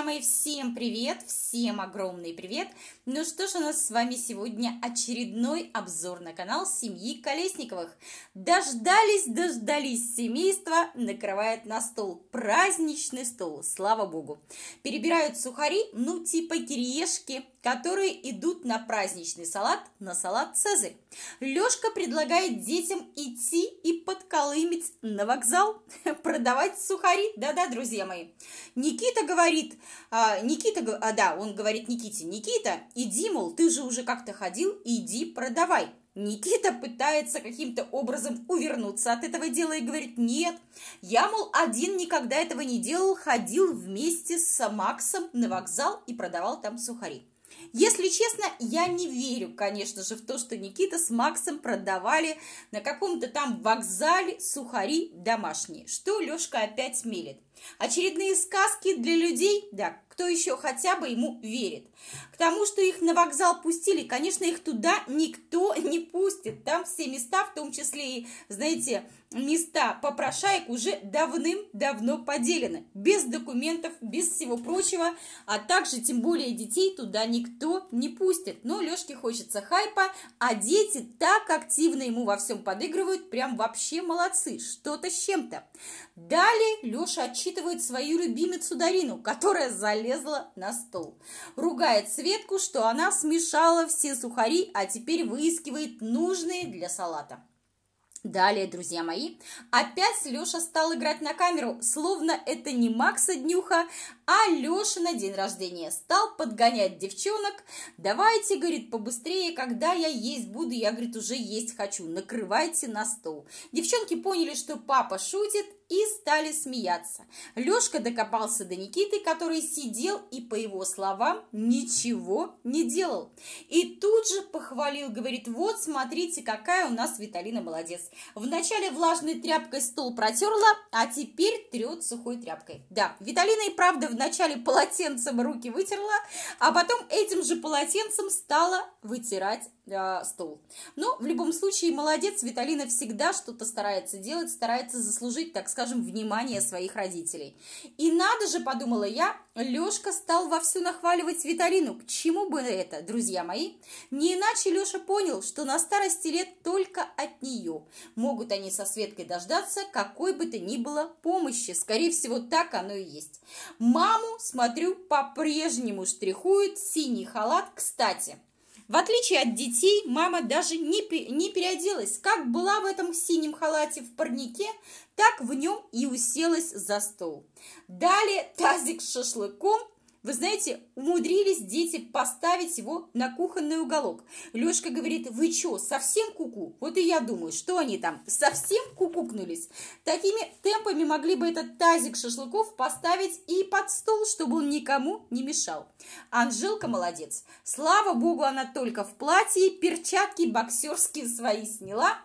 друзья мои, всем привет, всем огромный привет! Ну что ж, у нас с вами сегодня очередной обзор на канал семьи Колесниковых. Дождались, дождались, семейство накрывает на стол, праздничный стол, слава богу. Перебирают сухари, ну типа кириешки, которые идут на праздничный салат, на салат Цезарь. Лёшка предлагает детям идти и подколымить на вокзал, продавать сухари, да-да, друзья мои. Никита говорит, а, Никита, а да, он говорит Никите, Никита, иди, мол, ты же уже как-то ходил, иди продавай. Никита пытается каким-то образом увернуться от этого дела и говорит, нет, я, мол, один никогда этого не делал, ходил вместе с Максом на вокзал и продавал там сухари. Если честно, я не верю, конечно же, в то, что Никита с Максом продавали на каком-то там вокзале сухари домашние, что Лешка опять мелет. Очередные сказки для людей, да, кто еще хотя бы ему верит. К тому, что их на вокзал пустили, конечно, их туда никто не пустит. Там все места, в том числе и, знаете, места попрошаек уже давным-давно поделены. Без документов, без всего прочего. А также, тем более, детей туда никто не пустит. Но Лешке хочется хайпа, а дети так активно ему во всем подыгрывают. Прям вообще молодцы, что-то с чем-то. Далее Леша отчитывается отчитывает свою любимицу Дарину, которая залезла на стол. Ругает Светку, что она смешала все сухари, а теперь выискивает нужные для салата. Далее, друзья мои, опять Леша стал играть на камеру, словно это не Макса днюха, Алеша на день рождения стал подгонять девчонок. Давайте, говорит, побыстрее, когда я есть буду, я, говорит, уже есть хочу, накрывайте на стол. Девчонки поняли, что папа шутит и стали смеяться. Лешка докопался до Никиты, который сидел и, по его словам, ничего не делал. И тут же похвалил, говорит, вот смотрите, какая у нас Виталина молодец. Вначале влажной тряпкой стол протерла, а теперь трет сухой тряпкой. Да, Виталина и правда в вначале полотенцем руки вытерла, а потом этим же полотенцем стала вытирать э, стол. Но в любом случае молодец, Виталина всегда что-то старается делать, старается заслужить, так скажем, внимание своих родителей. И надо же, подумала я, Лёшка стал вовсю нахваливать Виталину. К чему бы это, друзья мои? Не иначе Лёша понял, что на старости лет только от неё Могут они со Светкой дождаться какой бы то ни было помощи. Скорее всего, так оно и есть. Маму, смотрю, по-прежнему штрихует синий халат. Кстати, в отличие от детей, мама даже не, не переоделась. Как была в этом синем халате в парнике, так в нем и уселась за стол. Далее тазик с шашлыком вы знаете, умудрились дети поставить его на кухонный уголок. Лешка говорит, вы что, совсем куку? Вот и я думаю, что они там, совсем кукукнулись? Такими темпами могли бы этот тазик шашлыков поставить и под стол, чтобы он никому не мешал. Анжелка молодец. Слава богу, она только в платье, перчатки боксерские свои сняла.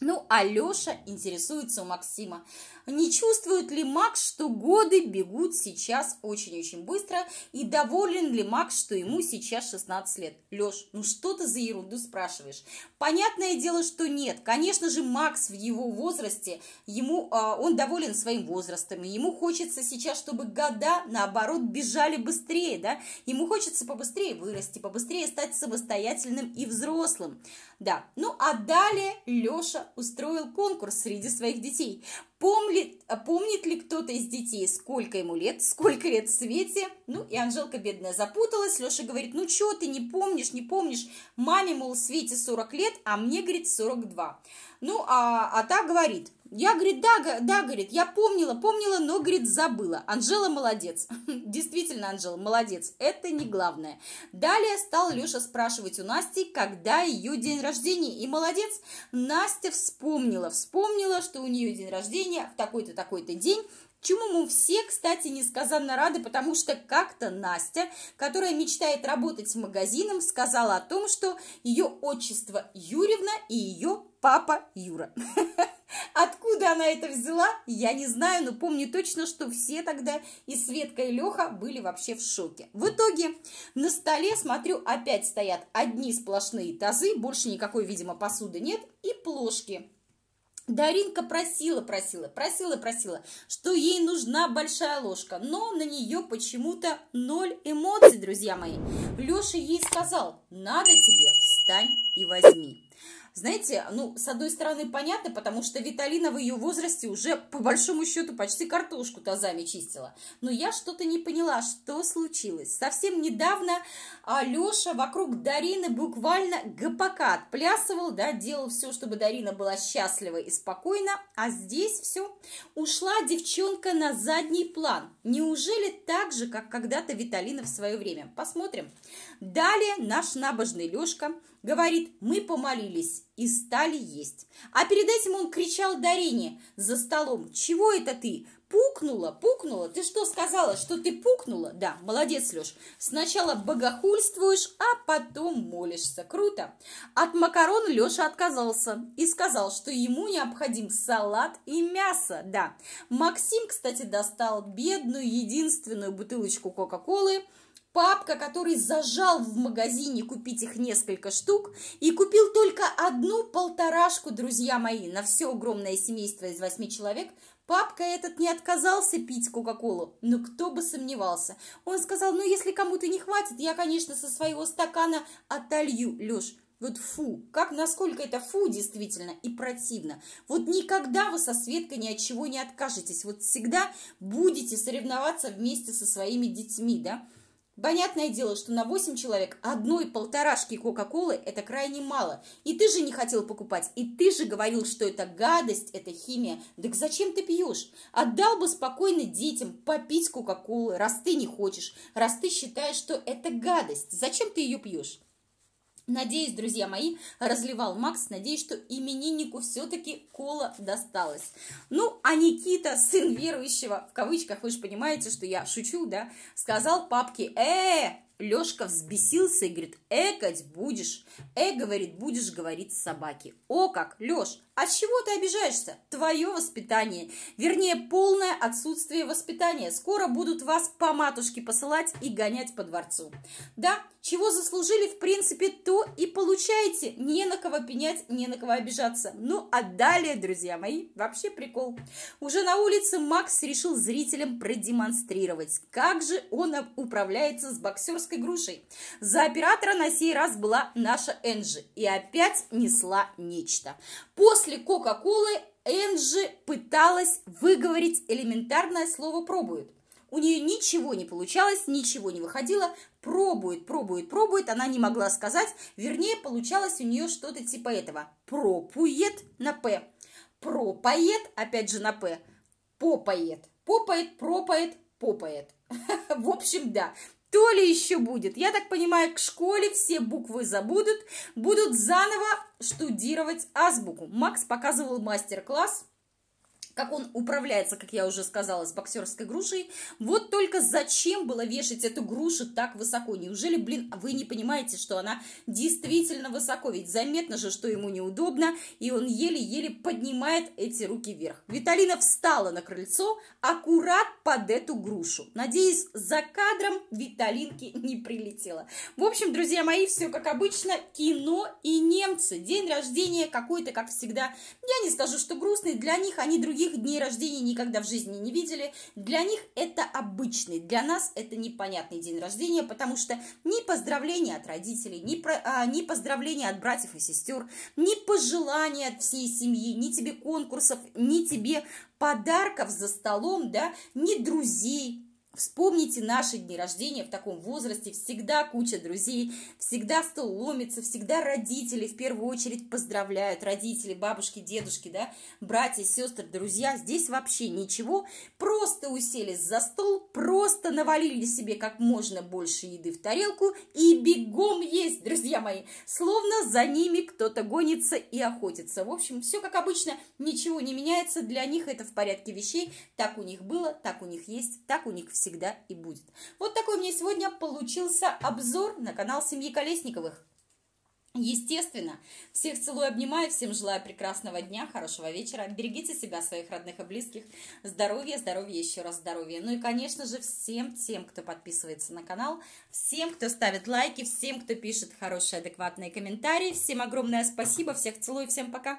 Ну, а Леша интересуется у Максима. Не чувствует ли Макс, что годы бегут сейчас очень-очень быстро? И доволен ли Макс, что ему сейчас 16 лет? Леш, ну что ты за ерунду спрашиваешь? Понятное дело, что нет. Конечно же, Макс в его возрасте, ему, а, он доволен своим возрастом. И ему хочется сейчас, чтобы года, наоборот, бежали быстрее, да? Ему хочется побыстрее вырасти, побыстрее стать самостоятельным и взрослым. Да, ну а далее Леша устроил конкурс среди своих детей. Помнит, а помнит ли кто-то из детей, сколько ему лет, сколько лет в свете? Ну, и Анжелка бедная запуталась. Леша говорит, ну, что ты не помнишь, не помнишь? Маме, мол, Свете 40 лет, а мне, говорит, 42. Ну, а, а та говорит, я, говорит, да, да, говорит, я помнила, помнила, но, говорит, забыла. Анжела молодец. Действительно, Анжела молодец. Это не главное. Далее стал Леша спрашивать у Насти, когда ее день рождения. И молодец, Настя вспомнила, вспомнила, что у нее день рождения в такой-то, такой-то день. Чему мы все, кстати, несказанно рады, потому что как-то Настя, которая мечтает работать магазином, сказала о том, что ее отчество Юрьевна и ее папа Юра. Откуда она это взяла, я не знаю, но помню точно, что все тогда и Светка, и Леха были вообще в шоке. В итоге на столе, смотрю, опять стоят одни сплошные тазы, больше никакой, видимо, посуды нет, и плошки. Даринка просила, просила, просила, просила, что ей нужна большая ложка, но на нее почему-то ноль эмоций, друзья мои. Леша ей сказал, надо тебе, встань и возьми знаете, ну, с одной стороны, понятно, потому что Виталина в ее возрасте уже, по большому счету, почти картошку тазами чистила. Но я что-то не поняла, что случилось. Совсем недавно Леша вокруг Дарины буквально ГПК отплясывал, да, делал все, чтобы Дарина была счастлива и спокойна, а здесь все. Ушла девчонка на задний план. Неужели так же, как когда-то Виталина в свое время? Посмотрим. Далее наш набожный Лешка – Говорит, мы помолились и стали есть. А перед этим он кричал Дарине за столом, чего это ты? Пукнула, пукнула. Ты что сказала, что ты пукнула? Да, молодец, Леш. Сначала богохульствуешь, а потом молишься. Круто. От макарон Леша отказался и сказал, что ему необходим салат и мясо. Да. Максим, кстати, достал бедную единственную бутылочку Кока-Колы – Папка, который зажал в магазине купить их несколько штук и купил только одну полторашку, друзья мои, на все огромное семейство из восьми человек, Папка этот не отказался пить Кока-Колу, но кто бы сомневался. Он сказал, ну если кому-то не хватит, я, конечно, со своего стакана отолью, Леш. Вот фу, как насколько это фу действительно и противно. Вот никогда вы со Светкой ни от чего не откажетесь. Вот всегда будете соревноваться вместе со своими детьми, да? Понятное дело, что на 8 человек одной полторашки Кока-Колы – это крайне мало. И ты же не хотел покупать, и ты же говорил, что это гадость, это химия. Так зачем ты пьешь? Отдал бы спокойно детям попить Кока-Колы, раз ты не хочешь, раз ты считаешь, что это гадость. Зачем ты ее пьешь? Надеюсь, друзья мои, разливал Макс, надеюсь, что имениннику все-таки кола досталось. Ну, а Никита, сын верующего, в кавычках, вы же понимаете, что я шучу, да, сказал папке, э, -э, -э Лешка взбесился и говорит, Экать будешь. Э, говорит, будешь говорить собаки. О как, Леш, от чего ты обижаешься? Твое воспитание. Вернее, полное отсутствие воспитания. Скоро будут вас по матушке посылать и гонять по дворцу. Да, чего заслужили, в принципе, то и получаете. Не на кого пенять, не на кого обижаться. Ну, а далее, друзья мои, вообще прикол. Уже на улице Макс решил зрителям продемонстрировать, как же он управляется с боксерской грушей. За оператора на сей раз была наша Энджи и опять несла нечто. После Кока-Колы Энджи пыталась выговорить элементарное слово «пробует». У нее ничего не получалось, ничего не выходило. Пробует, пробует, пробует, она не могла сказать. Вернее, получалось у нее что-то типа этого. Пропует на «п». Пропает, опять же на «п». Попает. Попает, пропает, попает. В общем, да, что ли еще будет? Я так понимаю, к школе все буквы забудут, будут заново штудировать азбуку. Макс показывал мастер-класс как он управляется, как я уже сказала, с боксерской грушей. Вот только зачем было вешать эту грушу так высоко? Неужели, блин, вы не понимаете, что она действительно высоко? Ведь заметно же, что ему неудобно, и он еле-еле поднимает эти руки вверх. Виталина встала на крыльцо аккурат под эту грушу. Надеюсь, за кадром Виталинки не прилетела. В общем, друзья мои, все как обычно, кино и немцы. День рождения какой-то, как всегда, я не скажу, что грустный, для них они другие других дней рождения никогда в жизни не видели. Для них это обычный, для нас это непонятный день рождения, потому что ни поздравления от родителей, ни, про, а, ни поздравления от братьев и сестер, ни пожелания от всей семьи, ни тебе конкурсов, ни тебе подарков за столом, да, ни друзей, Вспомните наши дни рождения в таком возрасте. Всегда куча друзей, всегда стол ломится, всегда родители в первую очередь поздравляют. Родители, бабушки, дедушки, да, братья, сестры, друзья. Здесь вообще ничего. Просто уселись за стол, просто навалили себе как можно больше еды в тарелку и бегом есть, друзья мои. Словно за ними кто-то гонится и охотится. В общем, все как обычно, ничего не меняется. Для них это в порядке вещей. Так у них было, так у них есть, так у них все всегда и будет. Вот такой у меня сегодня получился обзор на канал семьи Колесниковых. Естественно, всех целую, обнимаю, всем желаю прекрасного дня, хорошего вечера. Берегите себя, своих родных и близких. Здоровья, здоровья, еще раз здоровья. Ну и, конечно же, всем тем, кто подписывается на канал, всем, кто ставит лайки, всем, кто пишет хорошие, адекватные комментарии. Всем огромное спасибо, всех целую, всем пока.